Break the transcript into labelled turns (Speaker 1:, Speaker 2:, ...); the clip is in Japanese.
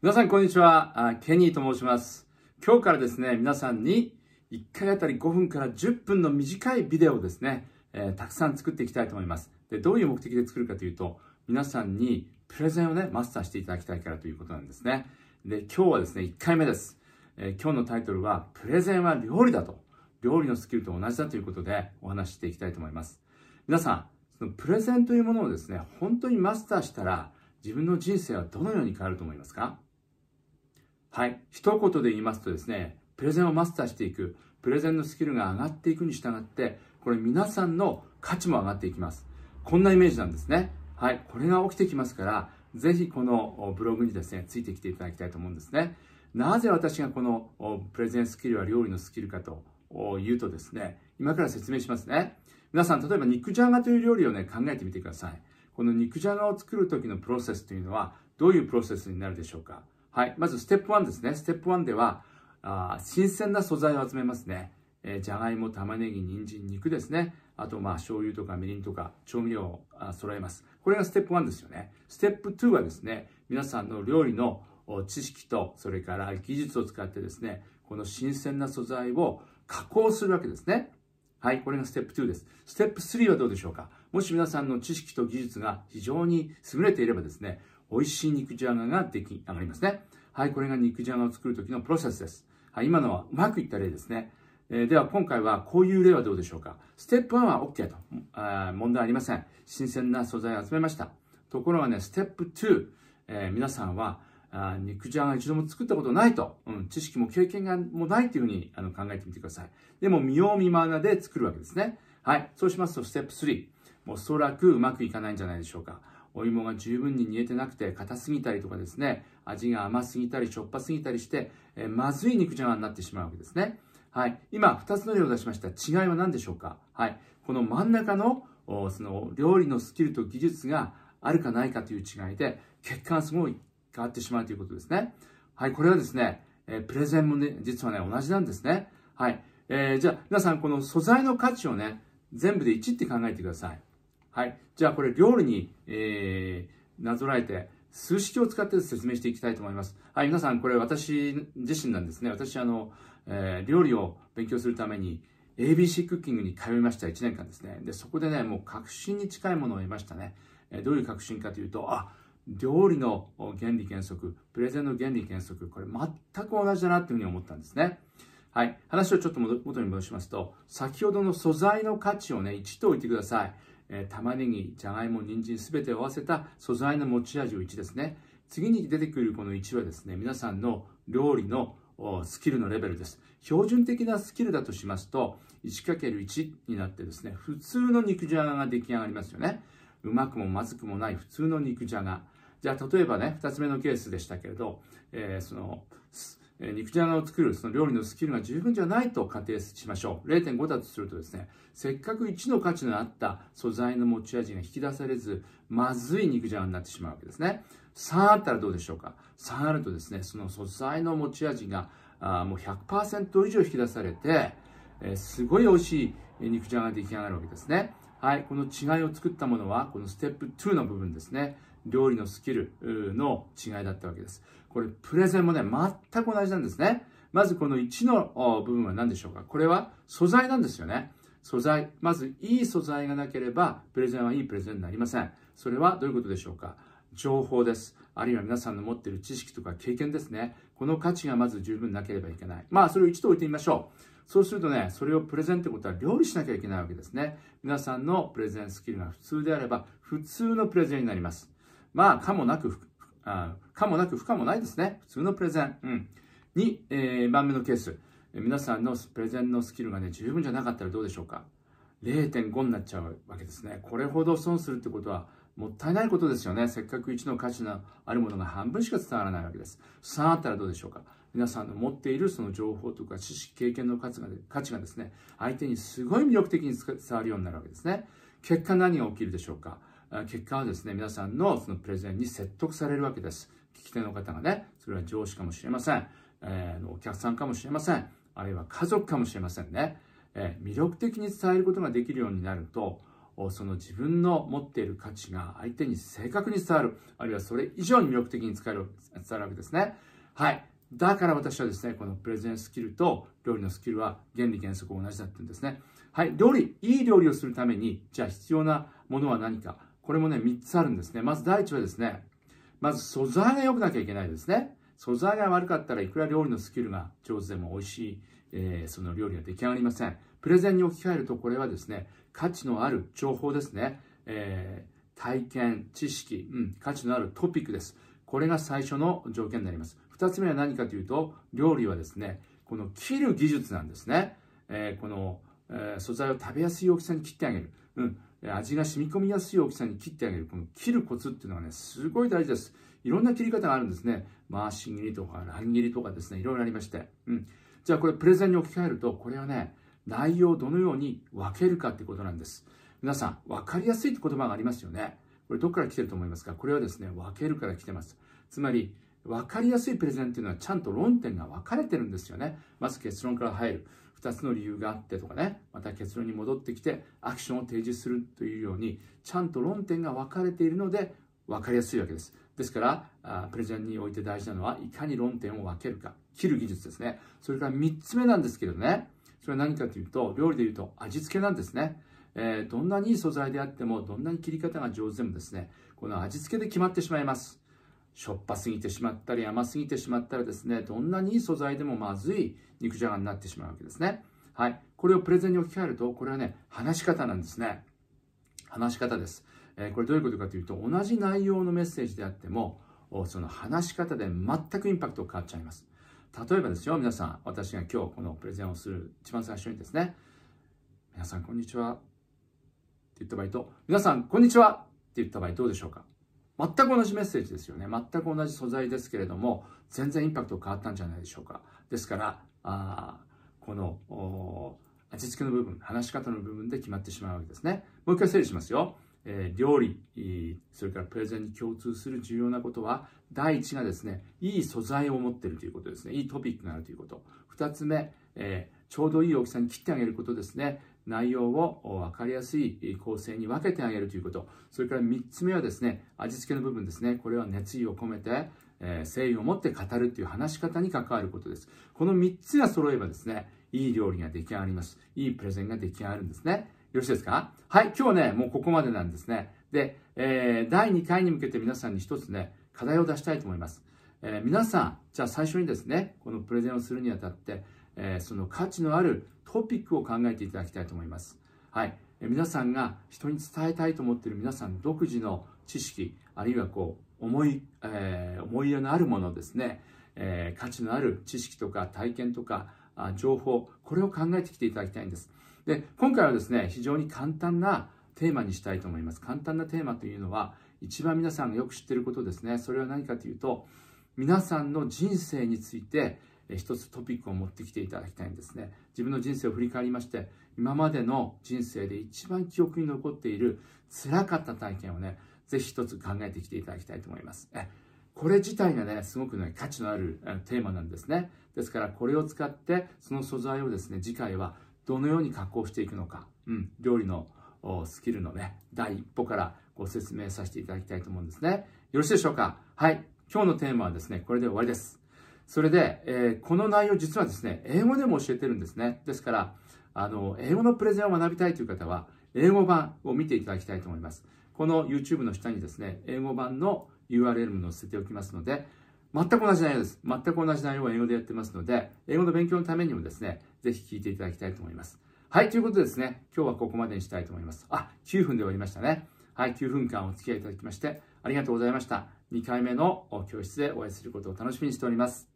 Speaker 1: 皆さん、こんにちは。ケニーと申します。今日からですね、皆さんに1回あたり5分から10分の短いビデオをですね、えー、たくさん作っていきたいと思います。で、どういう目的で作るかというと、皆さんにプレゼンをね、マスターしていただきたいからということなんですね。で、今日はですね、1回目です。えー、今日のタイトルは、プレゼンは料理だと。料理のスキルと同じだということでお話ししていきたいと思います。皆さん、そのプレゼンというものをですね、本当にマスターしたら、自分の人生はどのように変わると思いますかはい。一言で言いますとですね、プレゼンをマスターしていく、プレゼンのスキルが上がっていくに従って、これ皆さんの価値も上がっていきます。こんなイメージなんですね。はい。これが起きてきますから、ぜひこのブログにですね、ついてきていただきたいと思うんですね。なぜ私がこのプレゼンスキルは料理のスキルかというとですね、今から説明しますね。皆さん、例えば肉じゃがという料理をね、考えてみてください。この肉じゃがを作る時のプロセスというのは、どういうプロセスになるでしょうかはい。まず、ステップ1ですね。ステップ1では、あ新鮮な素材を集めますね。えー、じゃがいも、玉ねぎ、人参、肉ですね。あと、まあ、醤油とかみりんとか調味料を揃えます。これがステップ1ですよね。ステップ2はですね、皆さんの料理の知識と、それから技術を使ってですね、この新鮮な素材を加工するわけですね。はい、これがステップ2です。ステップ3はどうでしょうかもし皆さんの知識と技術が非常に優れていればですね、美味しい肉じゃがが出来上がりますね。はい、これが肉じゃがを作る時のプロセスです。はい、今のはうまくいった例ですね。えー、では今回はこういう例はどうでしょうか。ステップ1は OK と、あ問題ありません。新鮮な素材を集めました。ところがね、ステップ2、えー、皆さんはあ肉じゃが一度も作ったことないと、うん、知識も経験がもないというふうにあの考えてみてください。でも、見よう見まがで作るわけですね。はい。そうしますと、ステップ3。おそらくうまくいかないんじゃないでしょうか。お芋が十分に煮えてなくて硬すぎたりとかですね、味が甘すぎたりしょっぱすぎたりして、えー、まずい肉じゃがになってしまうわけですね。はい。今、2つの例を出しました。違いは何でしょうかはい。この真ん中の、その料理のスキルと技術があるかないかという違いで、結果がすごい変わってしまうということですね。はい。これはですね、えー、プレゼンもね、実はね、同じなんですね。はい。えー、じゃあ、皆さん、この素材の価値をね、全部で1って考えてください。はい。じゃあこれ料理に、えー、なぞらえて、数式を使って説明していきたいと思います。はい、皆さん、これ私自身なんですね。私、あの、えー、料理を勉強するために、ABC クッキングに通いました、1年間ですね。で、そこでね、もう確信に近いものを得ましたね。えー、どういう確信かというと、あ、料理の原理原則、プレゼンの原理原則、これ全く同じだなっていうふうに思ったんですね。はい。話をちょっと元に戻しますと、先ほどの素材の価値をね、1と置いてください。玉ねぎ、じゃがいも、人参すべてを合わせた素材の持ち味を1ですね。次に出てくるこの1はですね、皆さんの料理のスキルのレベルです。標準的なスキルだとしますと、1×1 になってですね、普通の肉じゃがが出来上がりますよね。うまくもまずくもない普通の肉じゃが。じゃあ、例えばね、2つ目のケースでしたけれど、えー、その、肉じゃがを作るその料理のスキルが十分じゃないと仮定しましょう。0.5だとするとですね、せっかく1の価値のあった素材の持ち味が引き出されず、まずい肉じゃがになってしまうわけですね。3あったらどうでしょうか ?3 あるとですね、その素材の持ち味があもう100%以上引き出されて、えー、すごい美味しい肉じゃがが出来上がるわけですね。はい、この違いを作ったものは、このステップ2の部分ですね。料理のスキルの違いだったわけです。これ、プレゼンもね、全く同じなんですね。まずこの1の部分は何でしょうかこれは素材なんですよね。素材。まず、いい素材がなければ、プレゼンはいいプレゼンになりません。それはどういうことでしょうか情報です。あるいは皆さんの持っている知識とか経験ですね。この価値がまず十分なければいけない。まあ、それを一度置いてみましょう。そうするとね、それをプレゼンってことは料理しなきゃいけないわけですね。皆さんのプレゼンスキルが普通であれば、普通のプレゼンになります。まあ、かもなく、かもなく不可もないですね。普通のプレゼン。うん。に、えー、番目のケース。皆さんのプレゼンのスキルがね、十分じゃなかったらどうでしょうか。0.5になっちゃうわけですね。これほど損するってことは、もったいないことですよね。せっかく1の価値のあるものが半分しか伝わらないわけです。3あったらどうでしょうか。皆さんの持っているその情報とか知識、経験の価値が価値がですね、相手にすごい魅力的に伝わるようになるわけですね。結果何が起きるでしょうか。結果はですね、皆さんのそのプレゼンに説得されるわけです。聞き手の方がね、それは上司かもしれません。えー、お客さんかもしれません。あるいは家族かもしれませんね。えー、魅力的に伝えることができるようになると、その自分の持っている価値が相手に正確に伝わる、あるいはそれ以上に魅力的に伝える伝わるわけですね。はい。だから私はですね、このプレゼンスキルと料理のスキルは原理原則同じだって言うんですね。はい。料理、いい料理をするために、じゃあ必要なものは何か。これもね、3つあるんですね。まず第一はですね、まず素材が良くなきゃいけないですね。素材が悪かったらいくら料理のスキルが上手でも美味しい、えー、その料理が出来上がりません。プレゼンに置き換えるとこれはですね、価値のある情報ですね。えー、体験、知識、うん、価値のあるトピックです。これが最初の条件になります。2つ目は何かというと、料理はですね、この切る技術なんですね。えー、この、えー、素材を食べやすい大きさに切ってあげる。うん。味が染み込みやすい大きさに切ってあげる。この切るコツっていうのはね、すごい大事です。いろんな切り方があるんですね。回し切りとか乱切りとかですね、いろいろありまして。うん。じゃあこれプレゼンに置き換えると、これはね、内容をどのように分けるかってことなんです。皆さん、分かりやすいって言葉がありますよね。これどこから来てると思いますかこれはですね、分けるから来てます。つまり、分かりやすいプレゼンっていうのはちゃんと論点が分かれてるんですよね。まず結論から入る。2つの理由があってとかねまた結論に戻ってきてアクションを提示するというようにちゃんと論点が分かれているので分かりやすいわけですですからプレゼンにおいて大事なのはいかに論点を分けるか切る技術ですねそれから3つ目なんですけどねそれは何かというと料理でいうと味付けなんですねえー、どんなにいい素材であってもどんなに切り方が上手でもですねこの味付けで決まってしまいますしょっぱすぎてしまったり甘すぎてしまったらですね、どんなにいい素材でもまずい肉じゃがになってしまうわけですね。はい。これをプレゼンに置き換えると、これはね、話し方なんですね。話し方です。えー、これどういうことかというと、同じ内容のメッセージであっても、その話し方で全くインパクト変わっちゃいます。例えばですよ、皆さん、私が今日このプレゼンをする一番最初にですね、皆さんこんにちはって言った場合と、皆さんこんにちはって言った場合どうでしょうか全く同じメッセージですよね。全く同じ素材ですけれども、全然インパクト変わったんじゃないでしょうか。ですから、あこの味付けの部分、話し方の部分で決まってしまうわけですね。もう一回整理しますよ。え料理、それからプレゼンに共通する重要なことは、第一がですね、いい素材を持っているということですね。いいトピックがあるということ。2つ目、えちょうどいい大きさに切ってあげることですね。内容を分かりやすい構成に分けてあげるということ。それから3つ目はですね、味付けの部分ですね。これは熱意を込めて、え誠意を持って語るという話し方に関わることです。この3つが揃えばですね、いい料理が出来上がります。いいプレゼンが出来上がるんですね。ろしいですかはい、今日ね、もうここまでなんですね。で、えー、第2回に向けて皆さんに一つね、課題を出したいと思います。えー、皆さん、じゃあ最初にですね、このプレゼンをするにあたって、えー、その価値のあるトピックを考えていただきたいと思います。はい、えー、皆さんが人に伝えたいと思っている皆さん独自の知識、あるいはこう、思い、えー、思い入れのあるものですね、えー、価値のある知識とか体験とか、情報、これを考えてきていただきたいんです。で、今回はですね、非常に簡単なテーマにしたいと思います。簡単なテーマというのは、一番皆さんがよく知ってることですね。それは何かというと、皆さんの人生について、一つトピックを持ってきていただきたいんですね。自分の人生を振り返りまして、今までの人生で一番記憶に残っている辛かった体験をね、ぜひ一つ考えてきていただきたいと思います。これ自体がね、すごくね、価値のあるテーマなんですね。ですから、これを使って、その素材をですね、次回はどのように加工していくのか、うん、料理のスキルのね、第一歩からご説明させていただきたいと思うんですね。よろしいでしょうかはい。今日のテーマはですね、これで終わりです。それで、えー、この内容実はですね、英語でも教えてるんですね。ですから、あの、英語のプレゼンを学びたいという方は、英語版を見ていただきたいと思います。この YouTube の下にですね、英語版の URL も載せておきますので、全く同じ内容です。全く同じ内容を英語でやってますので、英語の勉強のためにもですね、ぜひ聴いていただきたいと思います。はい、ということでですね、今日はここまでにしたいと思います。あ、9分で終わりましたね。はい、9分間お付き合いいただきまして、ありがとうございました。2回目の教室でお会いすることを楽しみにしております。